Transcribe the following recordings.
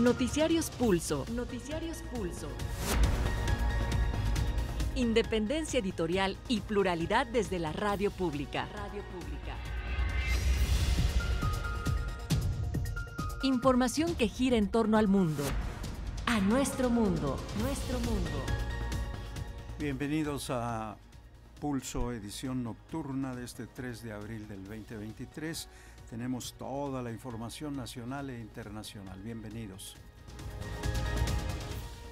Noticiarios Pulso. Noticiarios Pulso. Independencia editorial y pluralidad desde la radio pública. Radio pública. Información que gira en torno al mundo. A nuestro mundo, nuestro mundo. Bienvenidos a Pulso, edición nocturna de este 3 de abril del 2023. Tenemos toda la información nacional e internacional. Bienvenidos.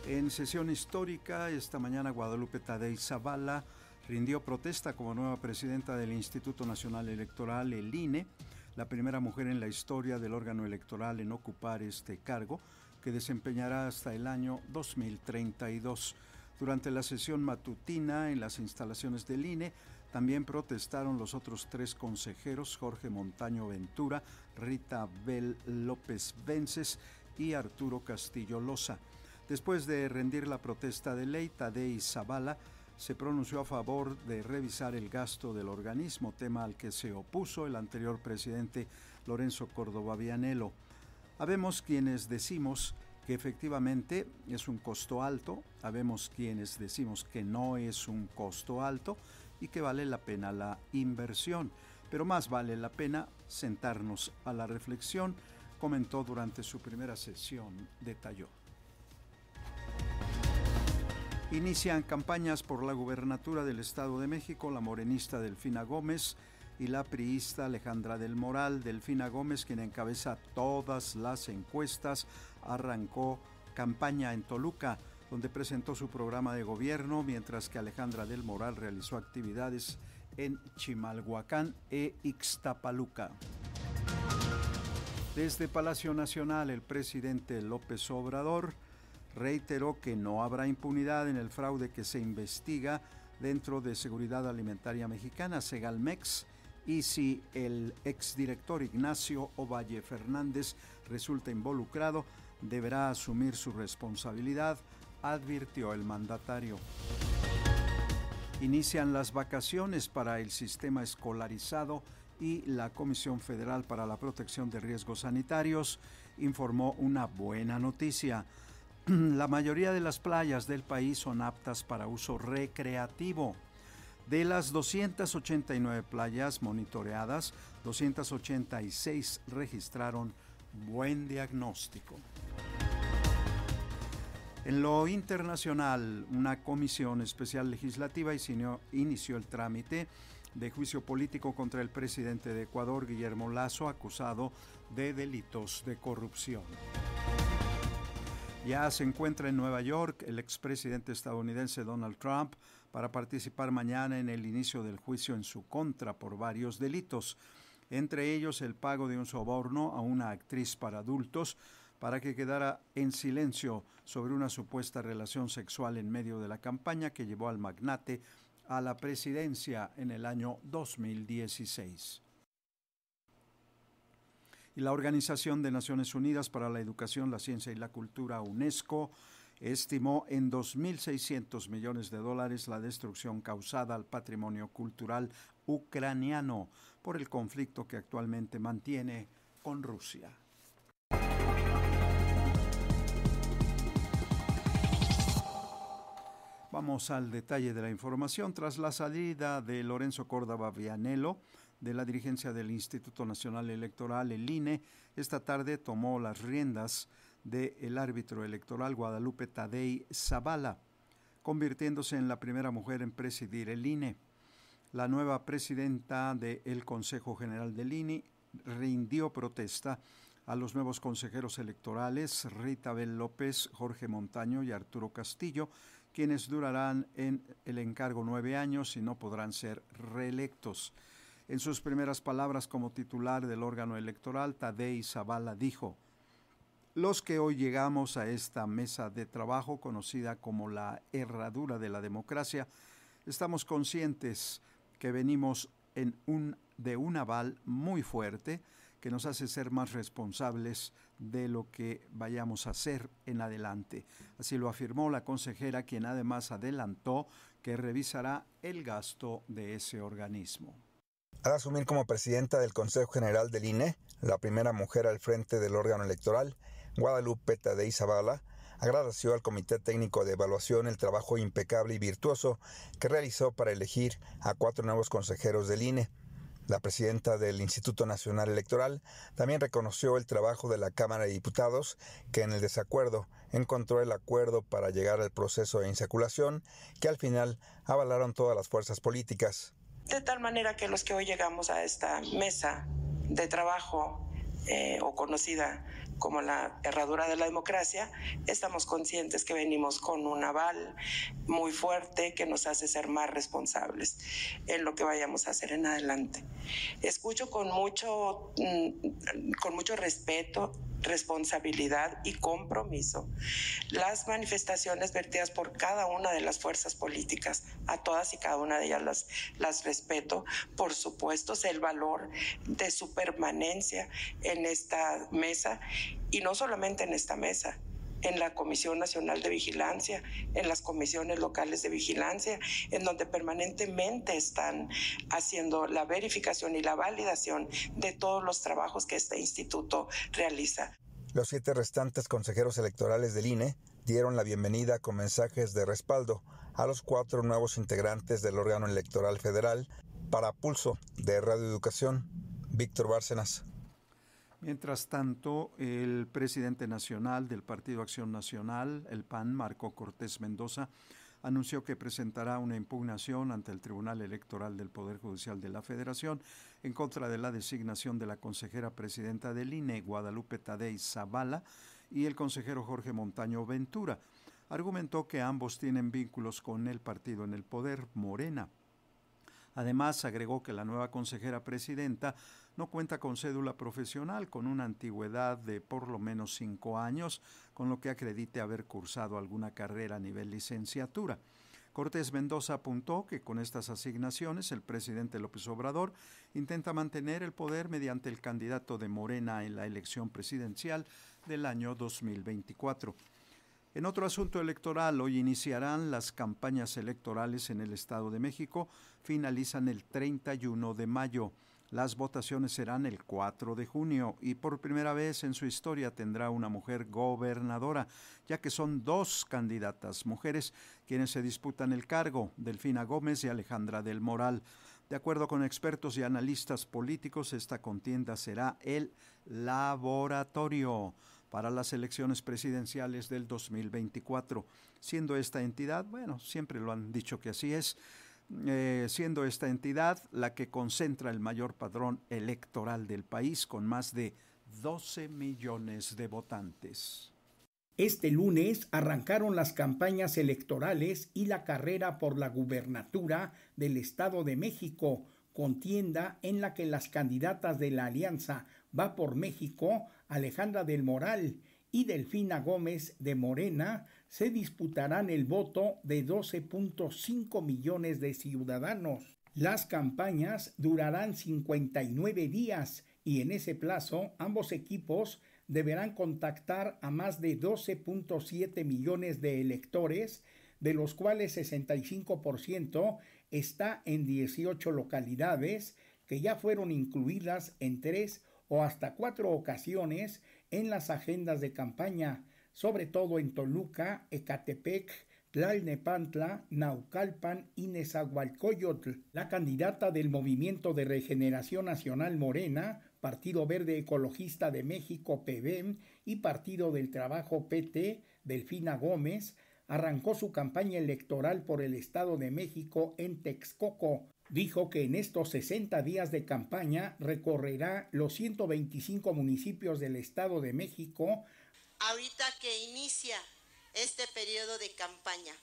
En sesión histórica, esta mañana Guadalupe Tadei Zavala rindió protesta como nueva presidenta del Instituto Nacional Electoral, el INE, la primera mujer en la historia del órgano electoral en ocupar este cargo, que desempeñará hasta el año 2032. Durante la sesión matutina en las instalaciones del INE también protestaron los otros tres consejeros, Jorge Montaño Ventura, Rita Bel López Vences y Arturo Castillo Loza. Después de rendir la protesta de ley, Tadei Zavala se pronunció a favor de revisar el gasto del organismo, tema al que se opuso el anterior presidente Lorenzo Córdoba Vianelo. Habemos quienes decimos que efectivamente es un costo alto, habemos quienes decimos que no es un costo alto, y que vale la pena la inversión. Pero más vale la pena sentarnos a la reflexión, comentó durante su primera sesión de Inician campañas por la gubernatura del Estado de México la morenista Delfina Gómez y la priista Alejandra del Moral. Delfina Gómez, quien encabeza todas las encuestas, arrancó campaña en Toluca donde presentó su programa de gobierno, mientras que Alejandra del Moral realizó actividades en Chimalhuacán e Ixtapaluca. Desde Palacio Nacional, el presidente López Obrador reiteró que no habrá impunidad en el fraude que se investiga dentro de Seguridad Alimentaria Mexicana, Segalmex, y si el exdirector Ignacio Ovalle Fernández resulta involucrado, deberá asumir su responsabilidad advirtió el mandatario. Inician las vacaciones para el sistema escolarizado y la Comisión Federal para la Protección de Riesgos Sanitarios informó una buena noticia. La mayoría de las playas del país son aptas para uso recreativo. De las 289 playas monitoreadas, 286 registraron buen diagnóstico. En lo internacional, una comisión especial legislativa inició, el trámite de juicio político contra el presidente de Ecuador, Guillermo Lazo, acusado de delitos de corrupción. Ya se encuentra en Nueva York el expresidente estadounidense Donald Trump para participar mañana en el inicio del juicio en su contra por varios delitos, entre ellos el pago de un soborno a una actriz para adultos para que quedara en silencio sobre una supuesta relación sexual en medio de la campaña que llevó al magnate a la presidencia en el año 2016. Y la Organización de Naciones Unidas para la Educación, la Ciencia y la Cultura, UNESCO, estimó en 2.600 millones de dólares la destrucción causada al patrimonio cultural ucraniano por el conflicto que actualmente mantiene con Rusia. Vamos al detalle de la información. Tras la salida de Lorenzo Córdoba Vianello de la dirigencia del Instituto Nacional Electoral, el INE, esta tarde tomó las riendas del árbitro electoral Guadalupe Tadei Zavala, convirtiéndose en la primera mujer en presidir el INE. La nueva presidenta del Consejo General del INE rindió protesta a los nuevos consejeros electorales Rita Bel López, Jorge Montaño y Arturo Castillo, quienes durarán en el encargo nueve años y no podrán ser reelectos. En sus primeras palabras como titular del órgano electoral, Tadei Zavala dijo, los que hoy llegamos a esta mesa de trabajo conocida como la herradura de la democracia, estamos conscientes que venimos en un, de un aval muy fuerte, que nos hace ser más responsables de lo que vayamos a hacer en adelante. Así lo afirmó la consejera, quien además adelantó que revisará el gasto de ese organismo. Al asumir como presidenta del Consejo General del INE, la primera mujer al frente del órgano electoral, Guadalupe de Zavala, agradeció al Comité Técnico de Evaluación el trabajo impecable y virtuoso que realizó para elegir a cuatro nuevos consejeros del INE la presidenta del Instituto Nacional Electoral también reconoció el trabajo de la Cámara de Diputados, que en el desacuerdo encontró el acuerdo para llegar al proceso de insaculación, que al final avalaron todas las fuerzas políticas. De tal manera que los que hoy llegamos a esta mesa de trabajo eh, o conocida como la herradura de la democracia, estamos conscientes que venimos con un aval muy fuerte que nos hace ser más responsables en lo que vayamos a hacer en adelante. Escucho con mucho, mm, con mucho respeto responsabilidad y compromiso. Las manifestaciones vertidas por cada una de las fuerzas políticas, a todas y cada una de ellas las, las respeto. Por supuesto, es el valor de su permanencia en esta mesa y no solamente en esta mesa, en la Comisión Nacional de Vigilancia, en las comisiones locales de vigilancia, en donde permanentemente están haciendo la verificación y la validación de todos los trabajos que este instituto realiza. Los siete restantes consejeros electorales del INE dieron la bienvenida con mensajes de respaldo a los cuatro nuevos integrantes del órgano electoral federal para pulso de radioeducación. Víctor Bárcenas. Mientras tanto, el presidente nacional del Partido Acción Nacional, el PAN, Marco Cortés Mendoza, anunció que presentará una impugnación ante el Tribunal Electoral del Poder Judicial de la Federación en contra de la designación de la consejera presidenta del INE, Guadalupe Tadei Zavala, y el consejero Jorge Montaño Ventura. Argumentó que ambos tienen vínculos con el partido en el poder, Morena. Además, agregó que la nueva consejera presidenta no cuenta con cédula profesional con una antigüedad de por lo menos cinco años, con lo que acredite haber cursado alguna carrera a nivel licenciatura. Cortés Mendoza apuntó que con estas asignaciones el presidente López Obrador intenta mantener el poder mediante el candidato de Morena en la elección presidencial del año 2024. En otro asunto electoral, hoy iniciarán las campañas electorales en el Estado de México, finalizan el 31 de mayo. Las votaciones serán el 4 de junio y por primera vez en su historia tendrá una mujer gobernadora, ya que son dos candidatas mujeres quienes se disputan el cargo, Delfina Gómez y Alejandra del Moral. De acuerdo con expertos y analistas políticos, esta contienda será el laboratorio para las elecciones presidenciales del 2024, siendo esta entidad, bueno, siempre lo han dicho que así es, eh, siendo esta entidad la que concentra el mayor padrón electoral del país con más de 12 millones de votantes. Este lunes arrancaron las campañas electorales y la carrera por la gubernatura del Estado de México, contienda en la que las candidatas de la Alianza Va por México, Alejandra del Moral y Delfina Gómez de Morena se disputarán el voto de 12.5 millones de ciudadanos. Las campañas durarán 59 días y en ese plazo ambos equipos deberán contactar a más de 12.7 millones de electores, de los cuales 65% está en 18 localidades que ya fueron incluidas en tres o hasta cuatro ocasiones en las agendas de campaña, sobre todo en Toluca, Ecatepec, Tlalnepantla, Naucalpan y Nezahualcóyotl. La candidata del Movimiento de Regeneración Nacional Morena, Partido Verde Ecologista de México PBM y Partido del Trabajo PT, Delfina Gómez, arrancó su campaña electoral por el Estado de México en Texcoco, dijo que en estos 60 días de campaña recorrerá los 125 municipios del Estado de México. Ahorita que inicia este periodo de campaña,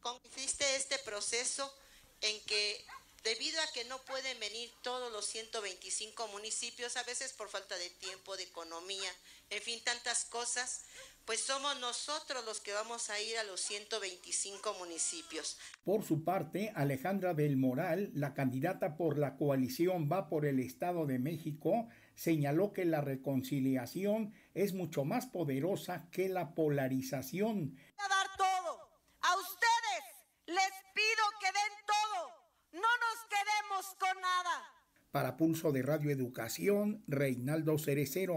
consiste este proceso en que debido a que no pueden venir todos los 125 municipios, a veces por falta de tiempo, de economía, en fin, tantas cosas, pues somos nosotros los que vamos a ir a los 125 municipios. Por su parte, Alejandra del Moral, la candidata por la coalición Va por el Estado de México, señaló que la reconciliación es mucho más poderosa que la polarización. A dar todo. A ustedes les pido que den todo. No nos quedemos con nada. Para Pulso de Radio Educación, Reinaldo Cerecero.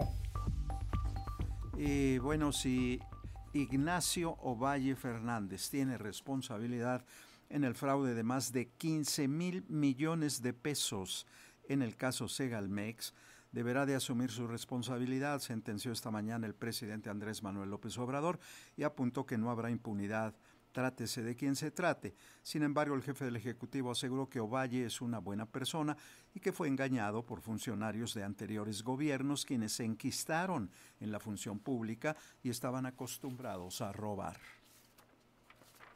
Y eh, bueno, si Ignacio Ovalle Fernández tiene responsabilidad en el fraude de más de 15 mil millones de pesos en el caso Segalmex, deberá de asumir su responsabilidad, sentenció esta mañana el presidente Andrés Manuel López Obrador y apuntó que no habrá impunidad trátese de quien se trate. Sin embargo, el jefe del Ejecutivo aseguró que Ovalle es una buena persona y que fue engañado por funcionarios de anteriores gobiernos quienes se enquistaron en la función pública y estaban acostumbrados a robar.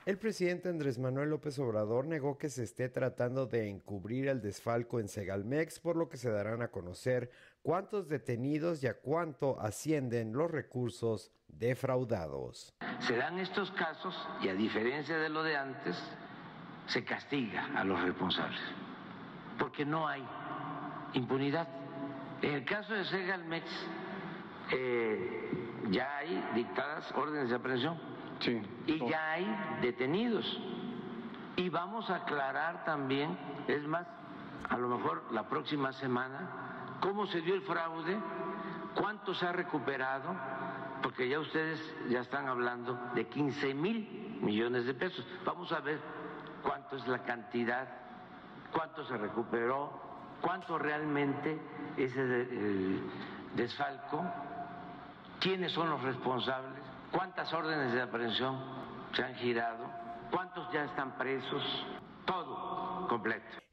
El presidente Andrés Manuel López Obrador negó que se esté tratando de encubrir el desfalco en Segalmex, por lo que se darán a conocer cuántos detenidos y a cuánto ascienden los recursos defraudados. Se dan estos casos y a diferencia de lo de antes, se castiga a los responsables, porque no hay impunidad. En el caso de Segalmex, eh, ya hay dictadas órdenes de aprehensión sí, y ya hay detenidos. Y vamos a aclarar también, es más, a lo mejor la próxima semana cómo se dio el fraude, cuánto se ha recuperado, porque ya ustedes ya están hablando de 15 mil millones de pesos. Vamos a ver cuánto es la cantidad, cuánto se recuperó, cuánto realmente es el desfalco, quiénes son los responsables, cuántas órdenes de aprehensión se han girado, cuántos ya están presos, todo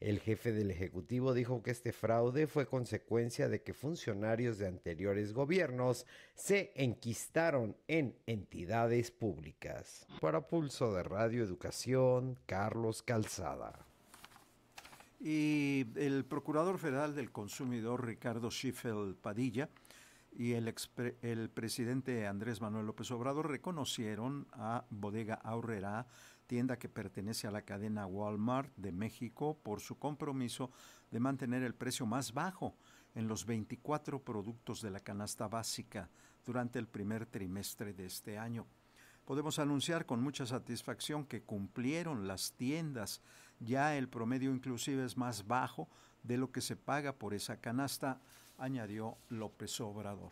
el jefe del Ejecutivo dijo que este fraude fue consecuencia de que funcionarios de anteriores gobiernos se enquistaron en entidades públicas. Para Pulso de Radio Educación, Carlos Calzada. Y el Procurador Federal del Consumidor, Ricardo Schiffel Padilla, y el, presidente Andrés Manuel López Obrador reconocieron a Bodega Aurrera tienda que pertenece a la cadena Walmart de México por su compromiso de mantener el precio más bajo en los 24 productos de la canasta básica durante el primer trimestre de este año. Podemos anunciar con mucha satisfacción que cumplieron las tiendas. Ya el promedio inclusive es más bajo de lo que se paga por esa canasta, añadió López Obrador.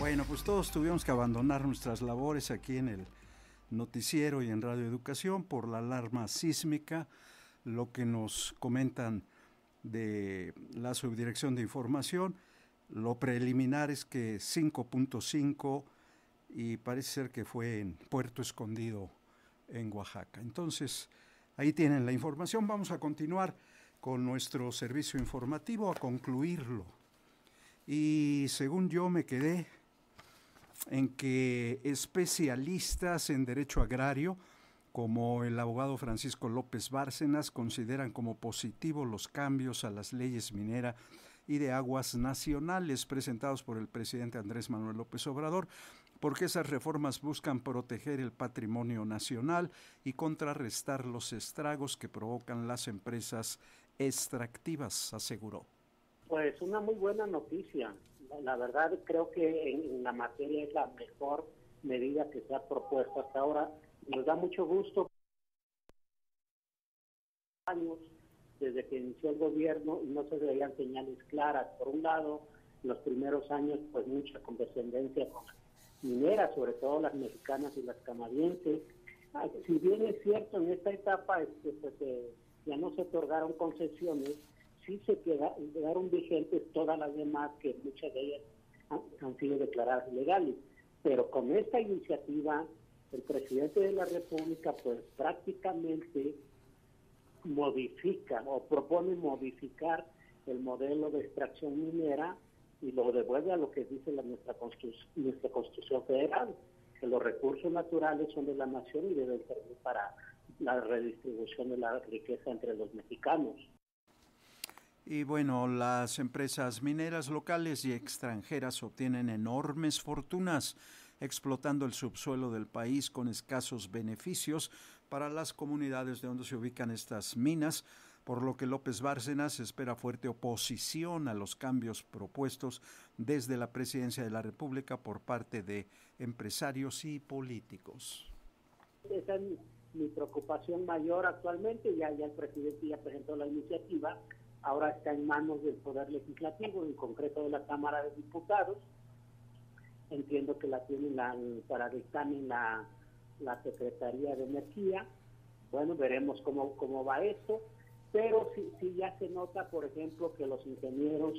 Bueno, pues todos tuvimos que abandonar nuestras labores aquí en el noticiero y en Radio Educación por la alarma sísmica, lo que nos comentan de la subdirección de información. Lo preliminar es que 5.5 y parece ser que fue en Puerto Escondido, en Oaxaca. Entonces, ahí tienen la información. Vamos a continuar con nuestro servicio informativo, a concluirlo. Y según yo me quedé en que especialistas en derecho agrario, como el abogado Francisco López Bárcenas, consideran como positivos los cambios a las leyes minera y de aguas nacionales presentados por el presidente Andrés Manuel López Obrador, porque esas reformas buscan proteger el patrimonio nacional y contrarrestar los estragos que provocan las empresas extractivas, aseguró. Pues una muy buena noticia, la verdad creo que en la materia es la mejor medida que se ha propuesto hasta ahora. Nos da mucho gusto años desde que inició el gobierno y no se veían señales claras. Por un lado, los primeros años, pues mucha condescendencia con minera, sobre todo las mexicanas y las canadienses. Ah, si bien es cierto, en esta etapa este, pues, eh, ya no se otorgaron concesiones, sí se quedaron vigentes todas las demás, que muchas de ellas han, sido declaradas ilegales. Pero con esta iniciativa, el presidente de la República, pues prácticamente modifica o propone modificar el modelo de extracción minera y lo devuelve a lo que dice la, nuestra, nuestra Constitución Federal, que los recursos naturales son de la nación y deben servir para la redistribución de la riqueza entre los mexicanos. Y bueno, las empresas mineras locales y extranjeras obtienen enormes fortunas explotando el subsuelo del país con escasos beneficios para las comunidades de donde se ubican estas minas, por lo que López Bárcenas espera fuerte oposición a los cambios propuestos desde la Presidencia de la República por parte de empresarios y políticos. Esa es mi, preocupación mayor actualmente, ya el presidente ya presentó la iniciativa ahora está en manos del Poder Legislativo, en concreto de la Cámara de Diputados. Entiendo que la tiene la, para dictamen la, la Secretaría de Energía. Bueno, veremos cómo, cómo va eso. pero sí, sí ya se nota, por ejemplo, que los ingenieros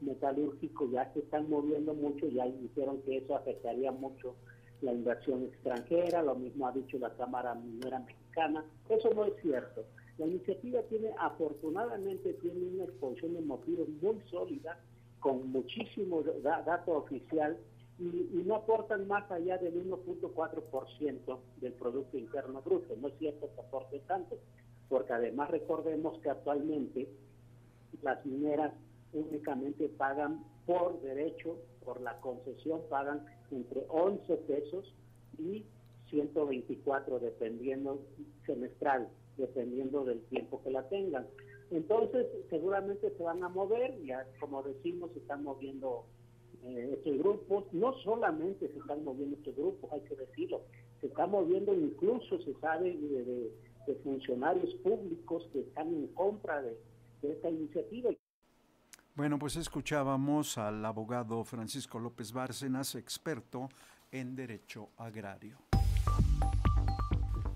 metalúrgicos ya se están moviendo mucho, ya dijeron que eso afectaría mucho la inversión extranjera, lo mismo ha dicho la Cámara Minera Mexicana. Eso no es cierto. La iniciativa tiene, afortunadamente, tiene una exposición de motivos muy sólida, con muchísimo dato oficial, y, no aportan más allá del 1.4% del Producto Interno Bruto. No es cierto que aporte tanto, porque además recordemos que actualmente las mineras únicamente pagan por derecho, por la concesión, pagan entre 11 pesos y 124, dependiendo semestral dependiendo del tiempo que la tengan. Entonces, seguramente se van a mover, ya como decimos, se están moviendo eh, estos grupos, no solamente se están moviendo estos grupos, hay que decirlo, se están moviendo incluso, se sabe, de, funcionarios públicos que están en contra de, de esta iniciativa. Bueno, pues escuchábamos al abogado Francisco López Bárcenas, experto en Derecho Agrario.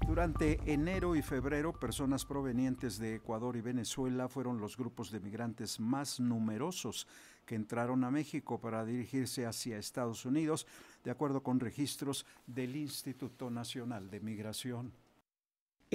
Durante enero y febrero, personas provenientes de Ecuador y Venezuela fueron los grupos de migrantes más numerosos que entraron a México para dirigirse hacia Estados Unidos, de acuerdo con registros del Instituto Nacional de Migración.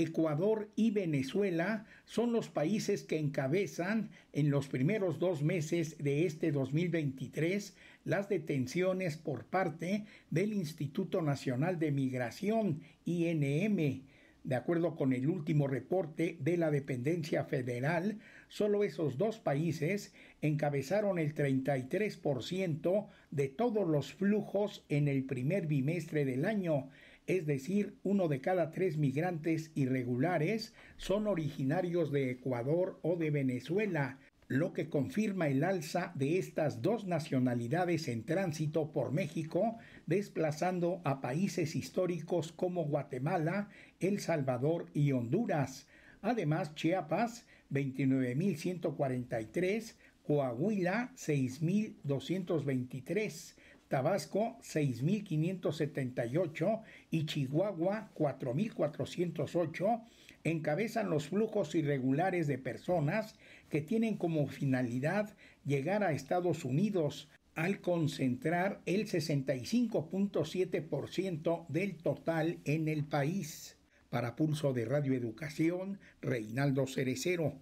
Ecuador y Venezuela son los países que encabezan en los primeros dos meses de este 2023 las detenciones por parte del Instituto Nacional de Migración, INM. De acuerdo con el último reporte de la dependencia federal, solo esos dos países encabezaron el 33% de todos los flujos en el primer bimestre del año es decir, uno de cada tres migrantes irregulares son originarios de Ecuador o de Venezuela, lo que confirma el alza de estas dos nacionalidades en tránsito por México, desplazando a países históricos como Guatemala, El Salvador y Honduras. Además, Chiapas, 29.143, Coahuila, 6.223, Tabasco 6.578 y Chihuahua 4.408 encabezan los flujos irregulares de personas que tienen como finalidad llegar a Estados Unidos al concentrar el 65.7% del total en el país. Para Pulso de Radio Educación, Reinaldo Cerecero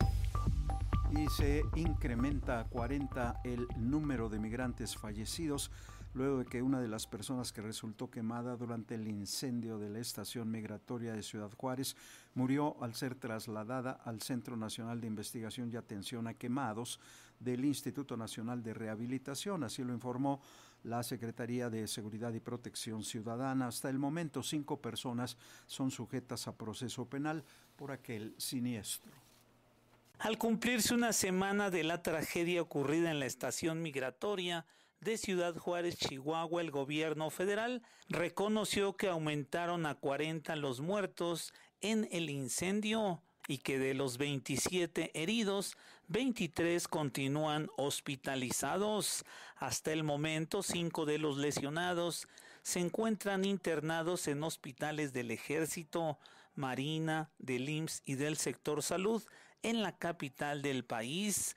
y se incrementa a 40 el número de migrantes fallecidos luego de que una de las personas que resultó quemada durante el incendio de la estación migratoria de Ciudad Juárez murió al ser trasladada al Centro Nacional de Investigación y Atención a Quemados del Instituto Nacional de Rehabilitación, así lo informó la Secretaría de Seguridad y Protección Ciudadana. Hasta el momento, cinco personas son sujetas a proceso penal por aquel siniestro. Al cumplirse una semana de la tragedia ocurrida en la estación migratoria, de Ciudad Juárez, Chihuahua, el gobierno federal reconoció que aumentaron a 40 los muertos en el incendio y que de los 27 heridos, 23 continúan hospitalizados. Hasta el momento, 5 de los lesionados se encuentran internados en hospitales del Ejército, Marina, del IMSS y del sector salud en la capital del país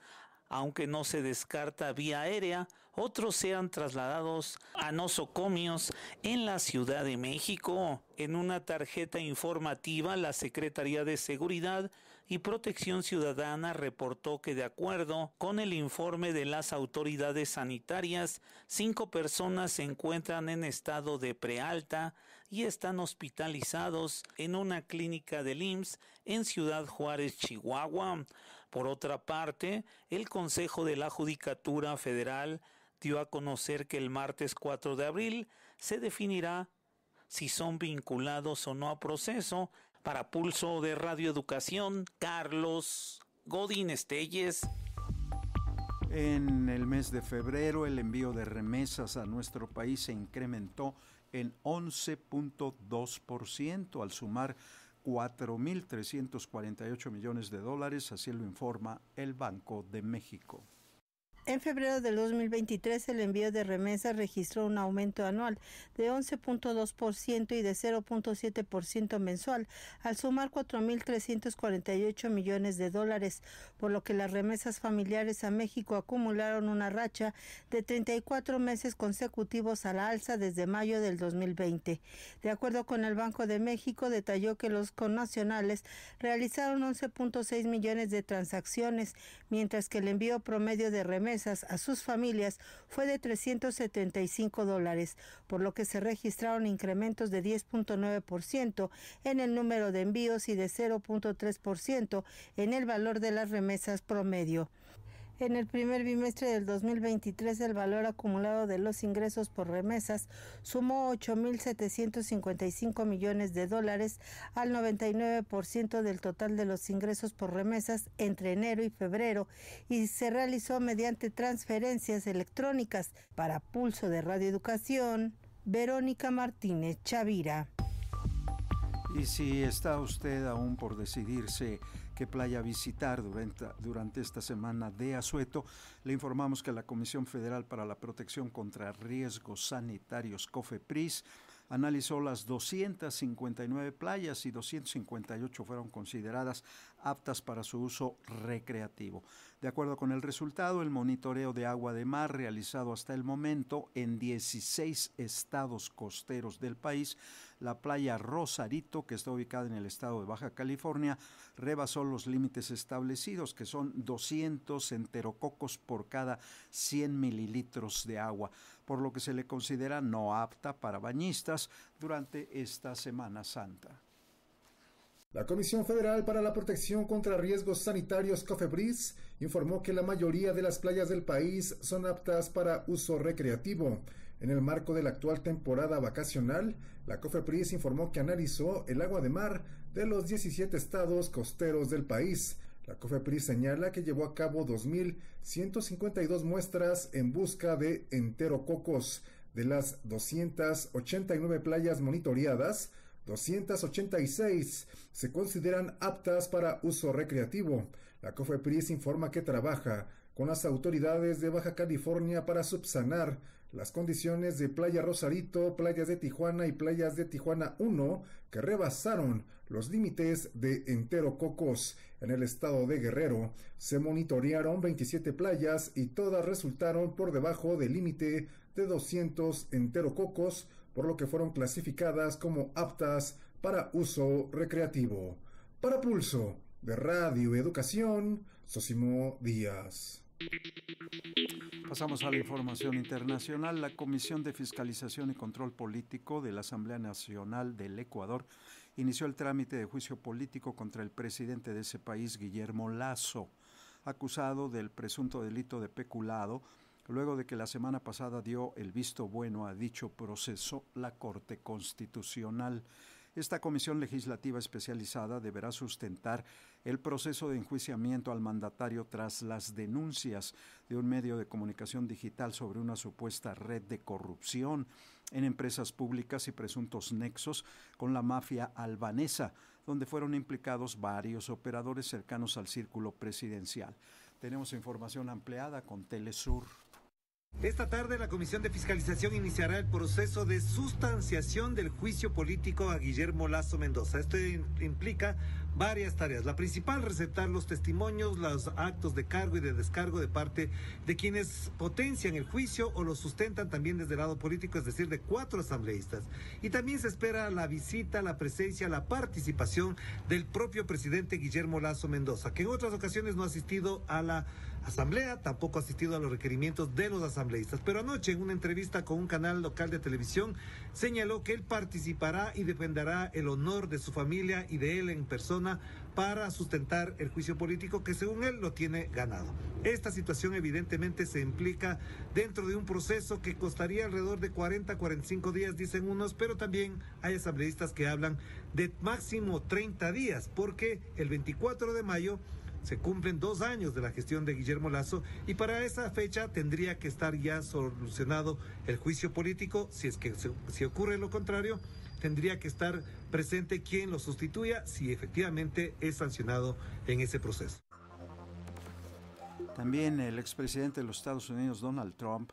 aunque no se descarta vía aérea otros sean trasladados a nosocomios en la Ciudad de México. En una tarjeta informativa, la Secretaría de Seguridad y Protección Ciudadana reportó que de acuerdo con el informe de las autoridades sanitarias, cinco personas se encuentran en estado de prealta y están hospitalizados en una clínica del IMSS en Ciudad Juárez, Chihuahua. Por otra parte, el Consejo de la Judicatura Federal dio a conocer que el martes 4 de abril se definirá si son vinculados o no a proceso. Para Pulso de Radio Educación, Carlos Godín Estelles. En el mes de febrero, el envío de remesas a nuestro país se incrementó en 11.2% al sumar 4.348 millones de dólares, así lo informa el Banco de México. En febrero del 2023, el envío de remesas registró un aumento anual de 11.2% y de 0.7% mensual, al sumar 4.348 millones de dólares, por lo que las remesas familiares a México acumularon una racha de 34 meses consecutivos a la alza desde mayo del 2020. De acuerdo con el Banco de México, detalló que los connacionales realizaron 11.6 millones de transacciones, mientras que el envío promedio de remesas a sus familias fue de 375 dólares, por lo que se registraron incrementos de 10.9% en el número de envíos y de 0.3% en el valor de las remesas promedio. En el primer bimestre del 2023, el valor acumulado de los ingresos por remesas sumó 8.755 millones de dólares al 99% del total de los ingresos por remesas entre enero y febrero y se realizó mediante transferencias electrónicas para pulso de radioeducación. Verónica Martínez Chavira. Y si está usted aún por decidirse qué playa visitar durante, durante esta semana de asueto. Le informamos que la Comisión Federal para la Protección contra Riesgos Sanitarios, COFEPRIS, analizó las 259 playas y 258 fueron consideradas aptas para su uso recreativo. De acuerdo con el resultado, el monitoreo de agua de mar realizado hasta el momento en 16 estados costeros del país, la playa Rosarito, que está ubicada en el estado de Baja California, rebasó los límites establecidos, que son 200 enterococos por cada 100 mililitros de agua, por lo que se le considera no apta para bañistas durante esta Semana Santa. La Comisión Federal para la Protección contra Riesgos Sanitarios COFEPRIS, informó que la mayoría de las playas del país son aptas para uso recreativo. En el marco de la actual temporada vacacional, la COFEPRIS informó que analizó el agua de mar de los 17 estados costeros del país. La COFEPRIS señala que llevó a cabo 2.152 muestras en busca de enterococos. De las 289 playas monitoreadas, 286 se consideran aptas para uso recreativo. La COFEPRIS informa que trabaja con las autoridades de Baja California para subsanar las condiciones de Playa Rosarito, Playas de Tijuana y Playas de Tijuana 1 que rebasaron los límites de Entero Cocos. En el estado de Guerrero se monitorearon 27 playas y todas resultaron por debajo del límite de 200 Entero Cocos por lo que fueron clasificadas como aptas para uso recreativo. Para Pulso, de Radio Educación, Sosimo Díaz. Pasamos a la información internacional. La Comisión de Fiscalización y Control Político de la Asamblea Nacional del Ecuador inició el trámite de juicio político contra el presidente de ese país, Guillermo Lazo, acusado del presunto delito de peculado Luego de que la semana pasada dio el visto bueno a dicho proceso la Corte Constitucional, esta comisión legislativa especializada deberá sustentar el proceso de enjuiciamiento al mandatario tras las denuncias de un medio de comunicación digital sobre una supuesta red de corrupción en empresas públicas y presuntos nexos con la mafia albanesa, donde fueron implicados varios operadores cercanos al círculo presidencial. Tenemos información ampliada con Telesur. Esta tarde la Comisión de Fiscalización iniciará el proceso de sustanciación del juicio político a Guillermo Lazo Mendoza. Esto implica varias tareas. La principal, recetar los testimonios, los actos de cargo y de descargo de parte de quienes potencian el juicio o lo sustentan también desde el lado político, es decir, de cuatro asambleístas. Y también se espera la visita, la presencia, la participación del propio presidente Guillermo Lazo Mendoza, que en otras ocasiones no ha asistido a la asamblea, tampoco ha asistido a los requerimientos de los asambleístas. Pero anoche, en una entrevista con un canal local de televisión, señaló que él participará y defenderá el honor de su familia y de él en persona para sustentar el juicio político que según él lo tiene ganado. Esta situación evidentemente se implica dentro de un proceso que costaría alrededor de 40 a 45 días, dicen unos, pero también hay asambleístas que hablan de máximo 30 días, porque el 24 de mayo se cumplen dos años de la gestión de Guillermo Lazo y para esa fecha tendría que estar ya solucionado el juicio político. Si es que si ocurre lo contrario, tendría que estar presente quien lo sustituya si efectivamente es sancionado en ese proceso. También el expresidente de los Estados Unidos, Donald Trump,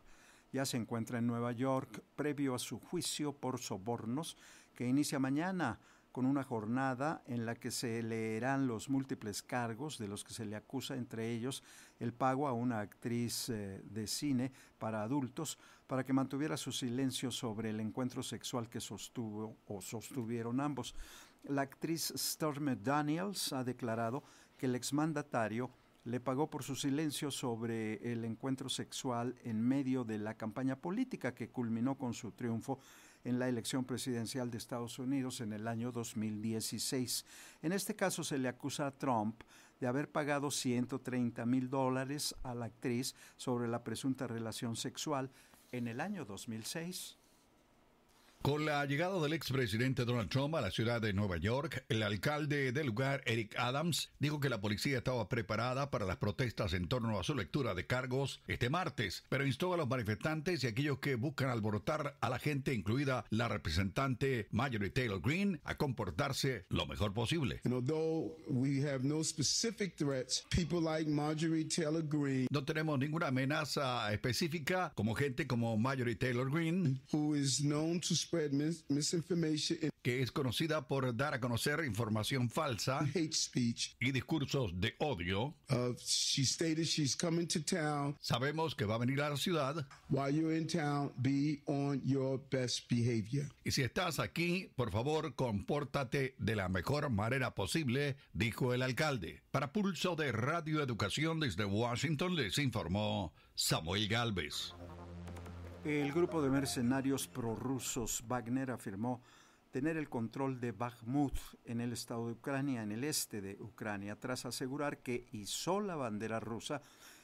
ya se encuentra en Nueva York previo a su juicio por sobornos que inicia mañana con una jornada en la que se leerán los múltiples cargos de los que se le acusa, entre ellos el pago a una actriz eh, de cine para adultos para que mantuviera su silencio sobre el encuentro sexual que sostuvo o sostuvieron ambos. La actriz Stormy Daniels ha declarado que el exmandatario le pagó por su silencio sobre el encuentro sexual en medio de la campaña política que culminó con su triunfo en la elección presidencial de Estados Unidos en el año 2016. En este caso se le acusa a Trump de haber pagado 130 mil dólares a la actriz sobre la presunta relación sexual en el año 2006. Con la llegada del expresidente Donald Trump a la ciudad de Nueva York, el alcalde del lugar, Eric Adams, dijo que la policía estaba preparada para las protestas en torno a su lectura de cargos este martes, pero instó a los manifestantes y aquellos que buscan alborotar a la gente, incluida la representante Marjorie Taylor Greene, a comportarse lo mejor posible. No tenemos ninguna amenaza específica como gente como Marjorie Taylor Greene, who is known que es conocida por dar a conocer información falsa hate speech. y discursos de odio. Sabemos que va a venir a la ciudad. Y si estás aquí, por favor, compórtate de la mejor manera posible, dijo el alcalde. Para Pulso de Radio Educación desde Washington les informó Samuel Galvez. El grupo de mercenarios prorrusos Wagner afirmó tener el control de Bakhmut en el estado de Ucrania, en el este de Ucrania, tras asegurar que izó la bandera rusa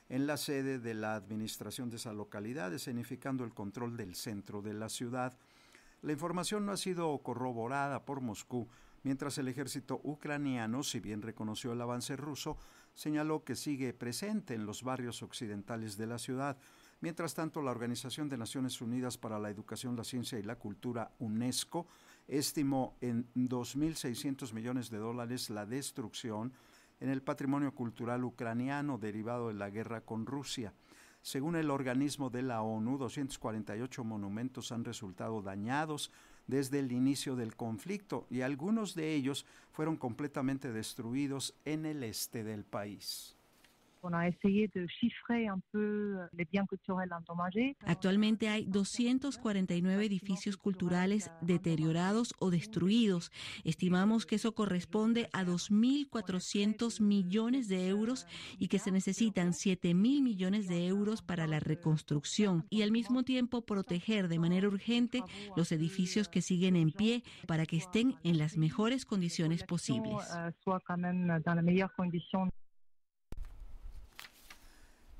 en la sede de la administración de esa localidad, escenificando el control del centro de la ciudad. La información no ha sido corroborada por Moscú, mientras el ejército ucraniano, si bien reconoció el avance ruso, señaló que sigue presente en los barrios occidentales de la ciudad, Mientras tanto, la Organización de Naciones Unidas para la Educación, la Ciencia y la Cultura, UNESCO, estimó en 2.600 millones de dólares la destrucción en el patrimonio cultural ucraniano derivado de la guerra con Rusia. Según el organismo de la ONU, 248 monumentos han resultado dañados desde el inicio del conflicto y algunos de ellos fueron completamente destruidos en el este del país. Actualmente hay 249 edificios culturales deteriorados o destruidos. Estimamos que eso corresponde a 2.400 millones de euros y que se necesitan 7.000 millones de euros para la reconstrucción y al mismo tiempo proteger de manera urgente los edificios que siguen en pie para que estén en las mejores condiciones posibles. Euh,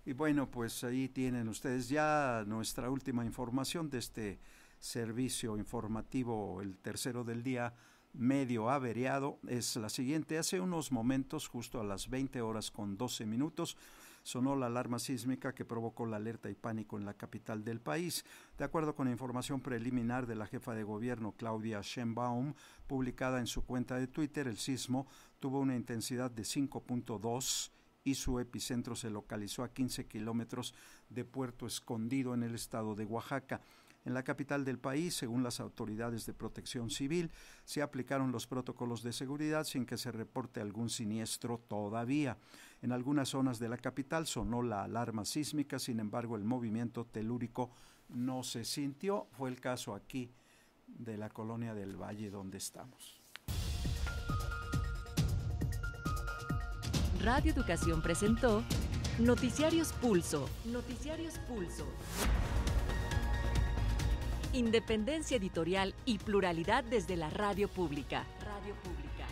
y bueno, pues ahí tienen ustedes ya nuestra última información de este servicio informativo, el tercero del día medio averiado, es la siguiente. Hace unos momentos, justo a las 20 horas con 12 minutos, sonó la alarma sísmica que provocó la alerta y pánico en la capital del país. De acuerdo con información preliminar de la jefa de gobierno Claudia Sheinbaum, publicada en su cuenta de Twitter, el sismo tuvo una intensidad de 5.2 y su epicentro se localizó a 15 kilómetros de Puerto Escondido en el estado de Oaxaca. En la capital del país, según las autoridades de protección civil, se aplicaron los protocolos de seguridad sin que se reporte algún siniestro todavía. En algunas zonas de la capital sonó la alarma sísmica, sin embargo el movimiento telúrico no se sintió. Fue el caso aquí de la colonia del Valle donde estamos. Radio Educación presentó Noticiarios Pulso. Noticiarios Pulso. Independencia editorial y pluralidad desde la radio pública. Radio pública.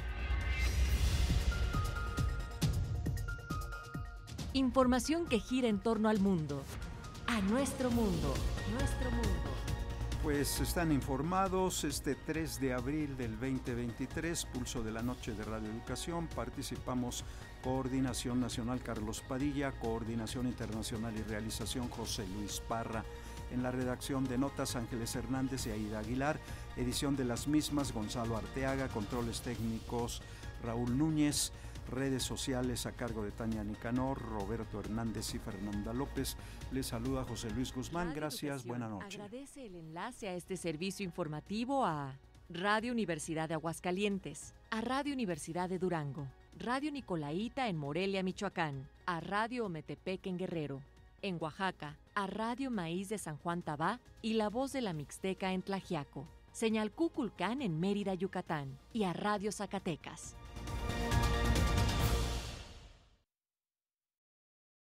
Información que gira en torno al mundo. A nuestro mundo. Nuestro mundo. Pues están informados, este 3 de abril del 2023, Pulso de la Noche de Radio Educación, participamos Coordinación Nacional Carlos Padilla, Coordinación Internacional y Realización José Luis Parra. En la redacción de notas Ángeles Hernández y Aida Aguilar, edición de las mismas Gonzalo Arteaga, controles técnicos Raúl Núñez redes sociales a cargo de Tania Nicanor, Roberto Hernández y Fernanda López. Les saluda José Luis Guzmán. Gracias, Buenas noches. Agradece el enlace a este servicio informativo a Radio Universidad de Aguascalientes, a Radio Universidad de Durango, Radio Nicolaita en Morelia, Michoacán, a Radio Ometepec en Guerrero, en Oaxaca, a Radio Maíz de San Juan Tabá y La Voz de la Mixteca en Tlajiaco. Señal Cuculcán en Mérida, Yucatán y a Radio Zacatecas.